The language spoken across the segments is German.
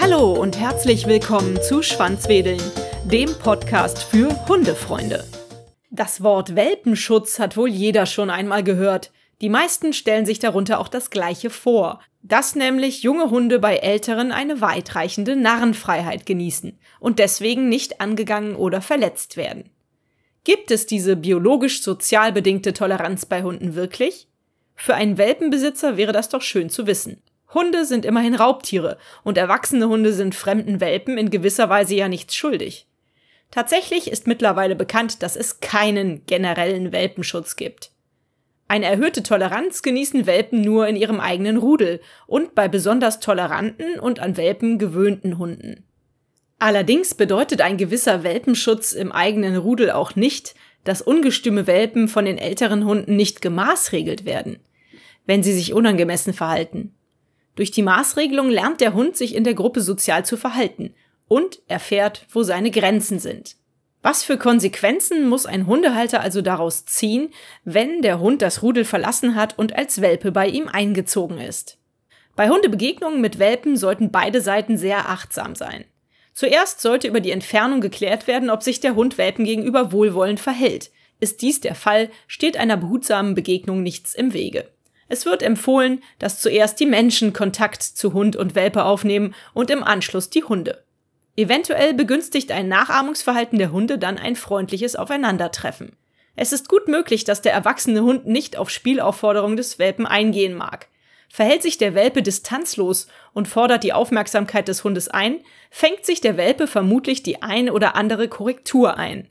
Hallo und herzlich willkommen zu Schwanzwedeln, dem Podcast für Hundefreunde. Das Wort Welpenschutz hat wohl jeder schon einmal gehört. Die meisten stellen sich darunter auch das Gleiche vor, dass nämlich junge Hunde bei Älteren eine weitreichende Narrenfreiheit genießen und deswegen nicht angegangen oder verletzt werden. Gibt es diese biologisch-sozial bedingte Toleranz bei Hunden wirklich? Für einen Welpenbesitzer wäre das doch schön zu wissen. Hunde sind immerhin Raubtiere und erwachsene Hunde sind fremden Welpen in gewisser Weise ja nichts schuldig. Tatsächlich ist mittlerweile bekannt, dass es keinen generellen Welpenschutz gibt. Eine erhöhte Toleranz genießen Welpen nur in ihrem eigenen Rudel und bei besonders toleranten und an Welpen gewöhnten Hunden. Allerdings bedeutet ein gewisser Welpenschutz im eigenen Rudel auch nicht, dass ungestüme Welpen von den älteren Hunden nicht gemaßregelt werden, wenn sie sich unangemessen verhalten. Durch die Maßregelung lernt der Hund, sich in der Gruppe sozial zu verhalten und erfährt, wo seine Grenzen sind. Was für Konsequenzen muss ein Hundehalter also daraus ziehen, wenn der Hund das Rudel verlassen hat und als Welpe bei ihm eingezogen ist? Bei Hundebegegnungen mit Welpen sollten beide Seiten sehr achtsam sein. Zuerst sollte über die Entfernung geklärt werden, ob sich der Hund Welpen gegenüber wohlwollend verhält. Ist dies der Fall, steht einer behutsamen Begegnung nichts im Wege. Es wird empfohlen, dass zuerst die Menschen Kontakt zu Hund und Welpe aufnehmen und im Anschluss die Hunde. Eventuell begünstigt ein Nachahmungsverhalten der Hunde dann ein freundliches Aufeinandertreffen. Es ist gut möglich, dass der erwachsene Hund nicht auf Spielaufforderung des Welpen eingehen mag. Verhält sich der Welpe distanzlos und fordert die Aufmerksamkeit des Hundes ein, fängt sich der Welpe vermutlich die ein oder andere Korrektur ein.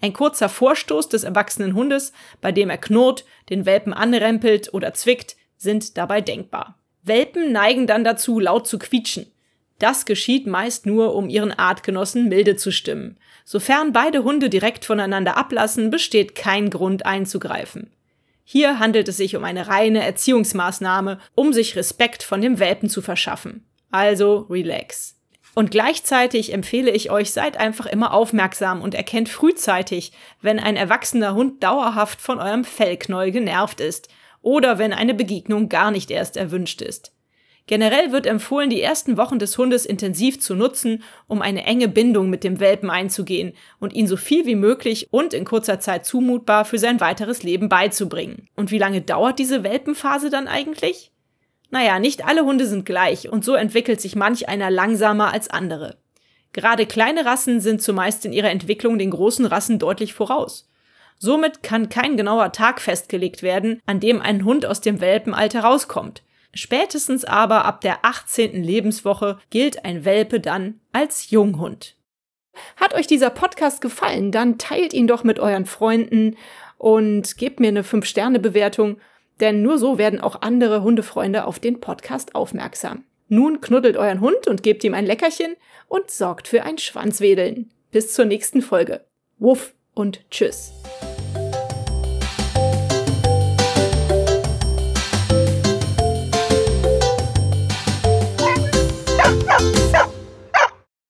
Ein kurzer Vorstoß des erwachsenen Hundes, bei dem er knurrt, den Welpen anrempelt oder zwickt, sind dabei denkbar. Welpen neigen dann dazu, laut zu quietschen. Das geschieht meist nur, um ihren Artgenossen milde zu stimmen. Sofern beide Hunde direkt voneinander ablassen, besteht kein Grund einzugreifen. Hier handelt es sich um eine reine Erziehungsmaßnahme, um sich Respekt von dem Welpen zu verschaffen. Also relax. Und gleichzeitig empfehle ich euch, seid einfach immer aufmerksam und erkennt frühzeitig, wenn ein erwachsener Hund dauerhaft von eurem Fellknäuel genervt ist oder wenn eine Begegnung gar nicht erst erwünscht ist. Generell wird empfohlen, die ersten Wochen des Hundes intensiv zu nutzen, um eine enge Bindung mit dem Welpen einzugehen und ihn so viel wie möglich und in kurzer Zeit zumutbar für sein weiteres Leben beizubringen. Und wie lange dauert diese Welpenphase dann eigentlich? Naja, nicht alle Hunde sind gleich und so entwickelt sich manch einer langsamer als andere. Gerade kleine Rassen sind zumeist in ihrer Entwicklung den großen Rassen deutlich voraus. Somit kann kein genauer Tag festgelegt werden, an dem ein Hund aus dem Welpenalter rauskommt. Spätestens aber ab der 18. Lebenswoche gilt ein Welpe dann als Junghund. Hat euch dieser Podcast gefallen, dann teilt ihn doch mit euren Freunden und gebt mir eine 5-Sterne-Bewertung, denn nur so werden auch andere Hundefreunde auf den Podcast aufmerksam. Nun knuddelt euren Hund und gebt ihm ein Leckerchen und sorgt für ein Schwanzwedeln. Bis zur nächsten Folge. Wuff und tschüss.